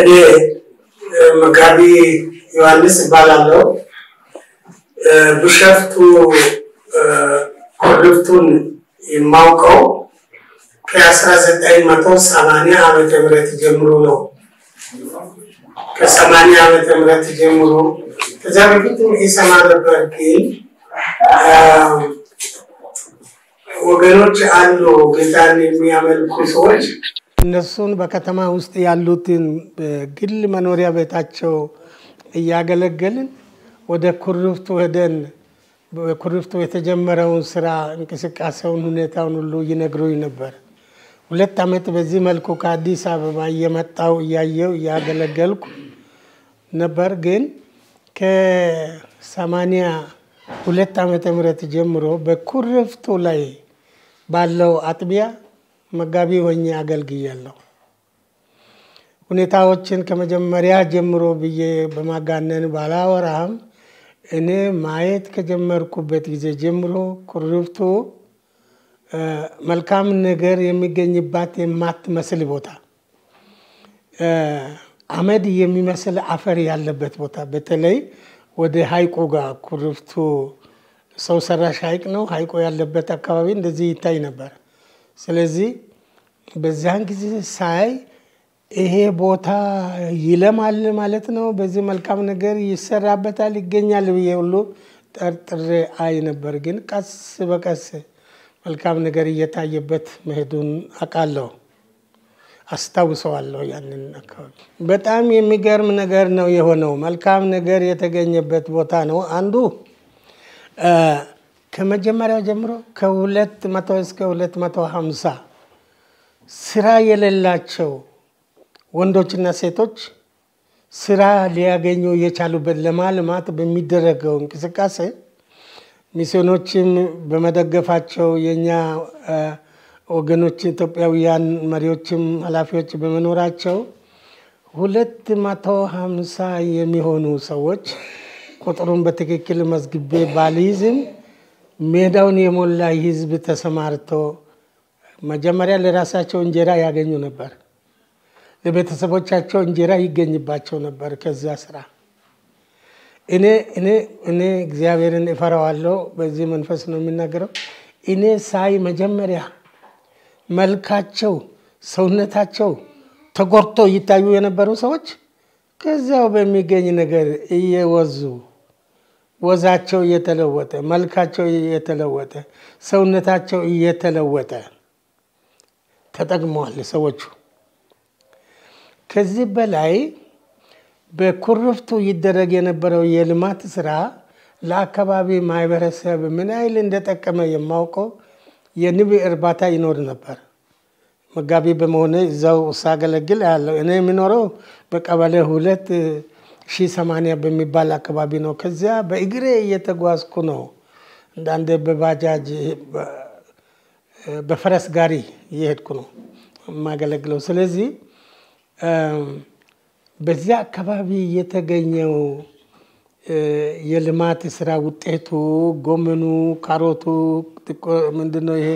እኔ መጋቢ ዮሐንስ እባላለሁ። ብሸፍቱ ኮልፍቱን የማውቀው ከአስራ ዘጠኝ መቶ ሰማንያ ዓመተ ምህረት ጀምሮ ነው። ከሰማንያ ዓመተ ምህረት ጀምሮ ከዚያ በፊት ይሰማ ነበር፣ ግን ወገኖች አሉ ጌታን የሚያመልኩ ሰዎች እነሱን በከተማ ውስጥ ያሉትን ግል መኖሪያ ቤታቸው እያገለገልን ወደ ኩርፍቱ ሄደን በኩሪፍቱ የተጀመረውን ስራ እንቅስቃሴውን፣ ሁኔታውን ሁሉ ይነግሩኝ ነበር። ሁለት ዓመት በዚህ መልኩ ከአዲስ አበባ እየመጣው እያየው እያገለገልኩ ነበር። ግን ከሰማንያ ሁለት ዓመተ ምህረት ጀምሮ በኩርፍቱ ላይ ባለው አጥቢያ መጋቢ ሆኜ አገልግያለሁ። ሁኔታዎችን ከመጀመሪያ ጀምሮ ብዬ በማጋነን ባላወራም እኔ ማየት ከጀመርኩበት ጊዜ ጀምሮ ኩሪፍቱ መልካም ነገር የሚገኝባት የማትመስል ቦታ፣ አመድ የሚመስል አፈር ያለበት ቦታ በተለይ ወደ ሀይቁ ጋር ኩሪፍቱ ሰው ሰራሽ ሀይቅ ነው። ሀይቁ ያለበት አካባቢ እንደዚህ ይታይ ነበር። ስለዚህ በዚያን ጊዜ ሳይ ይሄ ቦታ ይለማል ማለት ነው፣ በዚህ መልካም ነገር ይሰራበታል፣ ይገኛል ብዬ ሁሉ ጠርጥሬ አይ ነበር። ግን ቀስ በቀስ መልካም ነገር እየታየበት መሄዱን አውቃለሁ፣ አስታውሰዋለሁ። ያንን አካባቢ በጣም የሚገርም ነገር ነው የሆነው። መልካም ነገር የተገኘበት ቦታ ነው። አንዱ ከመጀመሪያው ጀምሮ ከሁለት መቶ እስከ ሁለት መቶ ሀምሳ ስራ የሌላቸው ወንዶችና ሴቶች ስራ ሊያገኙ የቻሉበት ለማልማት በሚደረገው እንቅስቃሴ ሚስዮኖችን በመደገፋቸው የእኛ ወገኖች ኢትዮጵያውያን መሪዎችም ኃላፊዎች በመኖራቸው ሁለት መቶ ሀምሳ የሚሆኑ ሰዎች ቁጥሩን በትክክል መዝግቤ ባልይዝም ሜዳውን የሞላ ህዝብ ተሰማርቶ መጀመሪያ ለራሳቸው እንጀራ ያገኙ ነበር። ለቤተሰቦቻቸው እንጀራ ይገኝባቸው ነበር ከዛ ስራ። እኔ እኔ እኔ እግዚአብሔርን እፈራዋለሁ። በዚህ መንፈስ ነው የሚናገረው። እኔ ሳይ መጀመሪያ መልካቸው፣ ሰውነታቸው ተጎርቶ ይታዩ የነበሩ ሰዎች ከዚያው በሚገኝ ነገር እየወዙ ወዛቸው እየተለወጠ መልካቸው እየተለወጠ ሰውነታቸው እየተለወጠ ተጠቅመዋል ሰዎቹ። ከዚህ በላይ በኩርፍቱ ይደረግ የነበረው የልማት ስራ ለአካባቢ ማህበረሰብ ምን ያህል እንደጠቀመ የማውቀው የንብ እርባታ ይኖር ነበር። መጋቢ በመሆነ እዛው ሳገለግል ያለው እኔ የሚኖረው በቀበሌ ሁለት ሺ ሰማንያ በሚባል አካባቢ ነው። ከዚያ በእግሬ እየተጓዝኩ ነው። አንዳንዴ በባጃጅ በፈረስ ጋሪ እየሄድኩ ነው የማገለግለው። ስለዚህ በዚያ አካባቢ የተገኘው የልማት ስራ ውጤቱ ጎመኑ፣ ካሮቱ፣ ምንድነው ይሄ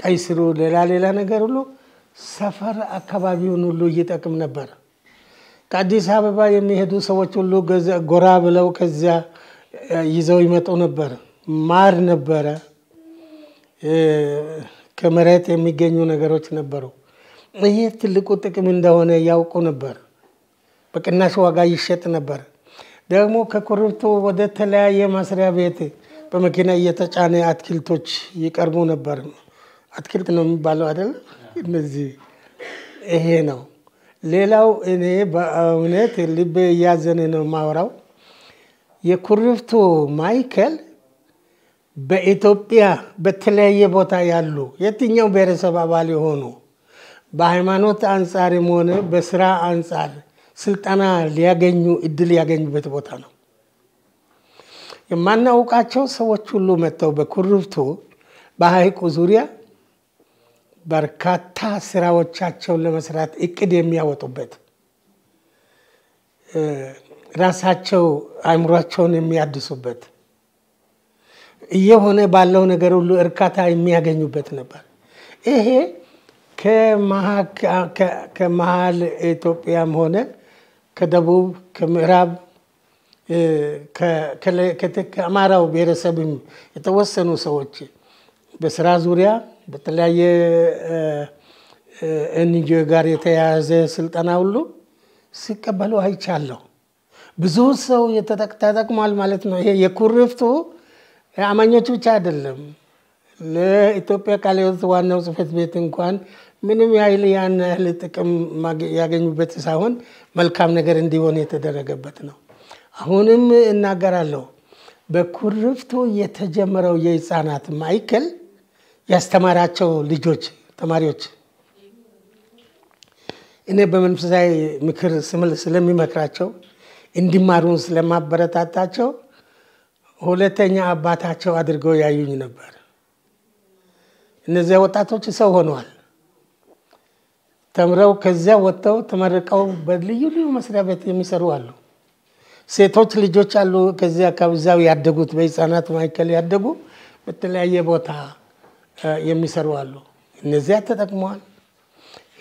ቀይ ስሩ፣ ሌላ ሌላ ነገር ሁሉ ሰፈር አካባቢውን ሁሉ እየጠቅም ነበር። ከአዲስ አበባ የሚሄዱ ሰዎች ሁሉ ጎራ ብለው ከዚያ ይዘው ይመጡ ነበር። ማር ነበረ። ከመሬት የሚገኙ ነገሮች ነበሩ። ይህ ትልቁ ጥቅም እንደሆነ ያውቁ ነበር። በቅናሽ ዋጋ ይሸጥ ነበር። ደግሞ ከኮረብቶ ወደ ተለያየ ማስሪያ ቤት በመኪና እየተጫነ አትክልቶች ይቀርቡ ነበር። አትክልት ነው የሚባለው አይደለም። እነዚህ ይሄ ነው። ሌላው እኔ በእውነት ልቤ እያዘነ ነው ማውራው የኮረብቶ ማይከል በኢትዮጵያ በተለያየ ቦታ ያሉ የትኛው ብሔረሰብ አባል የሆኑ በሃይማኖት አንጻርም ሆነ በስራ አንጻር ስልጠና ሊያገኙ እድል ያገኙበት ቦታ ነው። የማናውቃቸው ሰዎች ሁሉ መጥተው በኩርፍቱ በሐይቁ ዙሪያ በርካታ ስራዎቻቸውን ለመስራት እቅድ የሚያወጡበት ራሳቸው አእምሯቸውን የሚያድሱበት እየሆነ ባለው ነገር ሁሉ እርካታ የሚያገኙበት ነበር። ይሄ ከመሀል ኢትዮጵያም ሆነ ከደቡብ ከምዕራብ ከአማራው ብሔረሰብም የተወሰኑ ሰዎች በስራ ዙሪያ በተለያየ እንጆ ጋር የተያያዘ ስልጠና ሁሉ ሲቀበሉ አይቻለሁ። ብዙ ሰው ተጠቅሟል ማለት ነው። ይሄ የኩርፍቱ አማኞች ብቻ አይደለም ለኢትዮጵያ ቃለ ሕይወት ዋናው ጽሕፈት ቤት እንኳን ምንም ያህል ያን ያህል ጥቅም ያገኙበት ሳይሆን መልካም ነገር እንዲሆን የተደረገበት ነው። አሁንም እናገራለሁ። በኩርፍቱ የተጀመረው የህፃናት ማዕከል ያስተማራቸው ልጆች ተማሪዎች እኔ በመንፈሳዊ ምክር ስለሚመክራቸው እንዲማሩን ስለማበረታታቸው ሁለተኛ አባታቸው አድርገው ያዩኝ ነበር። እነዚያ ወጣቶች ሰው ሆነዋል። ተምረው ከዚያ ወጥተው ተመርቀው በልዩ ልዩ መስሪያ ቤት የሚሰሩ አሉ። ሴቶች ልጆች አሉ። ከዚያ ከብዛው ያደጉት በህፃናት ማዕከል ያደጉ በተለያየ ቦታ የሚሰሩ አሉ። እነዚያ ተጠቅመዋል።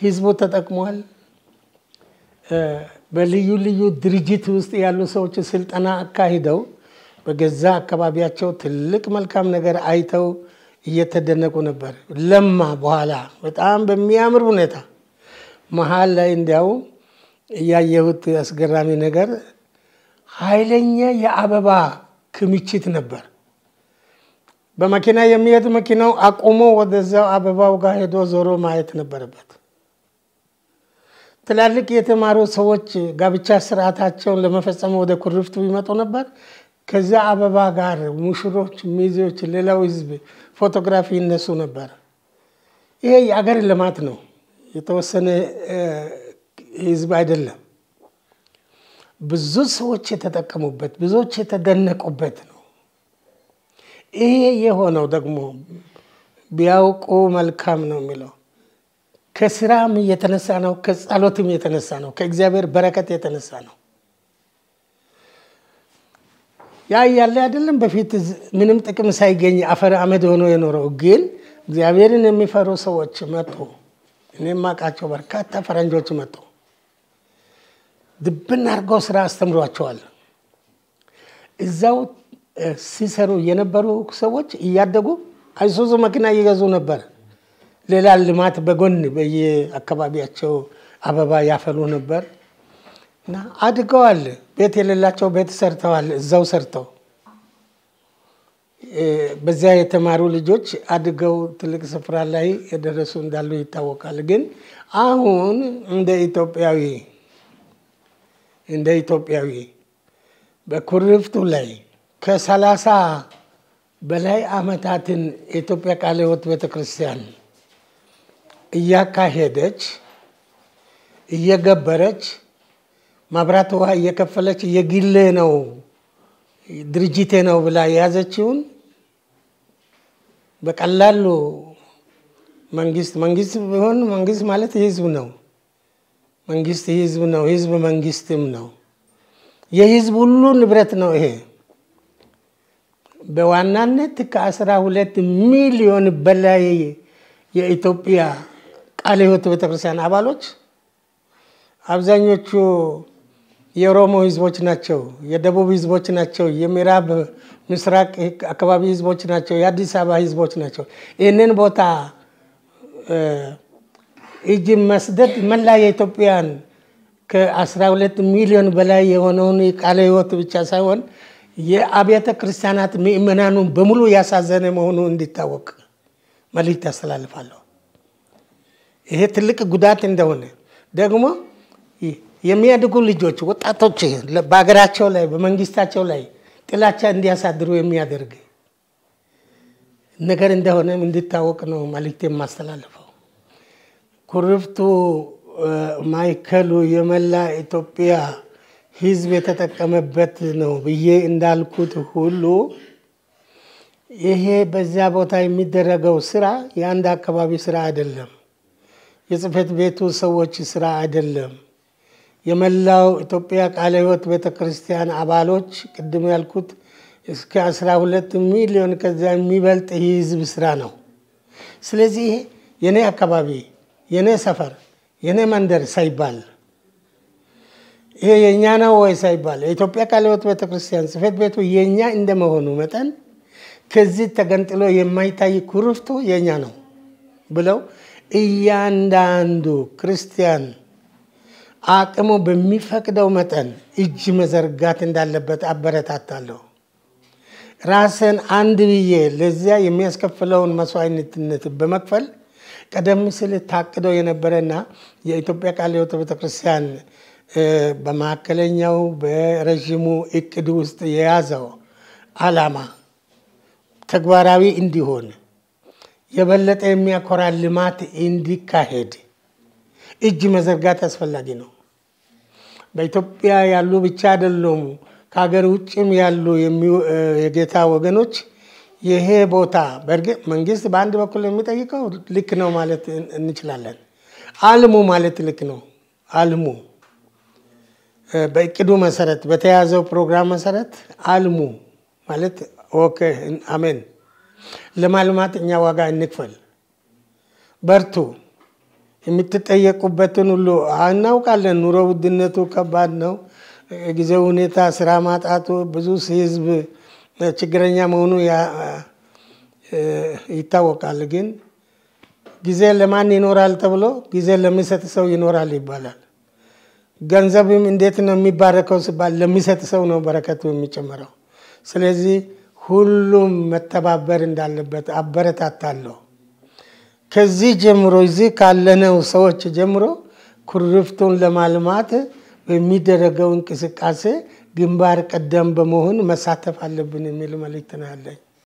ህዝቡ ተጠቅመዋል። በልዩ ልዩ ድርጅት ውስጥ ያሉ ሰዎች ስልጠና አካሂደው በገዛ አካባቢያቸው ትልቅ መልካም ነገር አይተው እየተደነቁ ነበር። ለማ በኋላ በጣም በሚያምር ሁኔታ መሀል ላይ እንዲያው እያየሁት አስገራሚ ነገር ኃይለኛ የአበባ ክምችት ነበር። በመኪና የሚሄድ መኪናው አቁሞ ወደዛው አበባው ጋር ሄዶ ዞሮ ማየት ነበረበት። ትላልቅ የተማሩ ሰዎች ጋብቻ ስርዓታቸውን ለመፈጸም ወደ ኩርፍቱ ይመጡ ነበር። ከዛ አበባ ጋር ሙሽሮች፣ ሚዜዎች፣ ሌላው ህዝብ ፎቶግራፊ ይነሱ ነበር። ይሄ የአገር ልማት ነው፣ የተወሰነ ህዝብ አይደለም። ብዙ ሰዎች የተጠቀሙበት ብዙዎች የተደነቁበት ነው። ይሄ የሆነው ደግሞ ቢያውቁ መልካም ነው የሚለው ከስራም የተነሳ ነው፣ ከጸሎትም የተነሳ ነው፣ ከእግዚአብሔር በረከት የተነሳ ነው። ያ እያለ አይደለም በፊት ምንም ጥቅም ሳይገኝ አፈር አመድ ሆኖ የኖረው። ግን እግዚአብሔርን የሚፈሩ ሰዎች መጡ። እኔም አውቃቸው በርካታ ፈረንጆች መጡ። ድብን አድርገው ስራ አስተምሯቸዋል። እዛው ሲሰሩ የነበሩ ሰዎች እያደጉ አይሱዙ መኪና እየገዙ ነበር። ሌላ ልማት በጎን በየአካባቢያቸው አበባ ያፈሉ ነበር እና አድገዋል። ቤት የሌላቸው ቤት ሰርተዋል። እዛው ሰርተው በዚያ የተማሩ ልጆች አድገው ትልቅ ስፍራ ላይ የደረሱ እንዳሉ ይታወቃል። ግን አሁን እንደ ኢትዮጵያዊ እንደ ኢትዮጵያዊ በኩርፍቱ ላይ ከሰላሳ በላይ አመታትን የኢትዮጵያ ቃለ ሕይወት ቤተ ክርስቲያን እያካሄደች እየገበረች መብራት ውሃ እየከፈለች የግሌ ነው ድርጅቴ ነው ብላ የያዘችውን በቀላሉ መንግስት መንግስት ቢሆን መንግስት ማለት ህዝብ ነው። መንግስት ህዝብ ነው። ህዝብ መንግስትም ነው። የህዝብ ሁሉ ንብረት ነው። ይሄ በዋናነት ከአስራ ሁለት ሚሊዮን በላይ የኢትዮጵያ ቃለ ህይወት ቤተክርስቲያን አባሎች አብዛኞቹ የኦሮሞ ህዝቦች ናቸው፣ የደቡብ ህዝቦች ናቸው፣ የምዕራብ ምስራቅ አካባቢ ህዝቦች ናቸው፣ የአዲስ አበባ ህዝቦች ናቸው። ይህንን ቦታ እጅ መስደድ መላ የኢትዮጵያን ከ12 ሚሊዮን በላይ የሆነውን ቃለ ህይወት ብቻ ሳይሆን የአብያተ ክርስቲያናት ምእመናኑን በሙሉ ያሳዘነ መሆኑ እንዲታወቅ መልእክት ያስተላልፋለሁ። ይሄ ትልቅ ጉዳት እንደሆነ ደግሞ የሚያድጉ ልጆች ወጣቶች በሀገራቸው ላይ በመንግስታቸው ላይ ጥላቻ እንዲያሳድሩ የሚያደርግ ነገር እንደሆነ እንዲታወቅ ነው መልእክት የማስተላልፈው። ኩርፍቱ ማዕከሉ የመላ ኢትዮጵያ ህዝብ የተጠቀመበት ነው ብዬ እንዳልኩት ሁሉ ይሄ በዚያ ቦታ የሚደረገው ስራ የአንድ አካባቢ ስራ አይደለም። የጽህፈት ቤቱ ሰዎች ስራ አይደለም። የመላው ኢትዮጵያ ቃለ ሕይወት ቤተ ክርስቲያን አባሎች ቅድም ያልኩት እስከ 12 ሚሊዮን ከዚያ የሚበልጥ የህዝብ ስራ ነው። ስለዚህ ይሄ የኔ አካባቢ፣ የኔ ሰፈር፣ የኔ መንደር ሳይባል ይሄ የእኛ ነው ወይ ሳይባል የኢትዮጵያ ቃለ ሕይወት ቤተ ክርስቲያን ጽሕፈት ቤቱ የእኛ እንደመሆኑ መጠን ከዚህ ተገንጥሎ የማይታይ ኩርፍቱ የእኛ ነው ብለው እያንዳንዱ ክርስቲያን አቅሙ በሚፈቅደው መጠን እጅ መዘርጋት እንዳለበት አበረታታለሁ። ራስን አንድ ብዬ ለዚያ የሚያስከፍለውን መስዋዕትነት በመክፈል ቀደም ሲል ታቅደው የነበረና የኢትዮጵያ ቃለ ሕይወት ቤተክርስቲያን በመካከለኛው በረዥሙ እቅድ ውስጥ የያዘው ዓላማ ተግባራዊ እንዲሆን የበለጠ የሚያኮራ ልማት እንዲካሄድ እጅ መዘርጋት አስፈላጊ ነው። በኢትዮጵያ ያሉ ብቻ አይደሉም፣ ከሀገር ውጭም ያሉ የጌታ ወገኖች ይሄ ቦታ በእርግጥ መንግስት በአንድ በኩል የሚጠይቀው ልክ ነው ማለት እንችላለን። አልሙ ማለት ልክ ነው። አልሙ በእቅዱ መሰረት በተያዘው ፕሮግራም መሰረት አልሙ ማለት ኦኬ፣ አሜን። ለማልማት እኛ ዋጋ እንክፈል፣ በርቱ የምትጠየቁበትን ሁሉ እናውቃለን። ኑሮ ውድነቱ ከባድ ነው። ጊዜው ሁኔታ፣ ስራ ማጣቱ፣ ብዙ ህዝብ ችግረኛ መሆኑ ይታወቃል። ግን ጊዜ ለማን ይኖራል ተብሎ ጊዜ ለሚሰጥ ሰው ይኖራል ይባላል። ገንዘብም እንዴት ነው የሚባረከው ሲባል ለሚሰጥ ሰው ነው በረከቱ የሚጨምረው። ስለዚህ ሁሉም መተባበር እንዳለበት አበረታታለሁ። ከዚህ ጀምሮ እዚህ ካለነው ሰዎች ጀምሮ ኩርፍቱን ለማልማት በሚደረገው እንቅስቃሴ ግንባር ቀደም በመሆን መሳተፍ አለብን የሚል መልእክት ነው ያለኝ።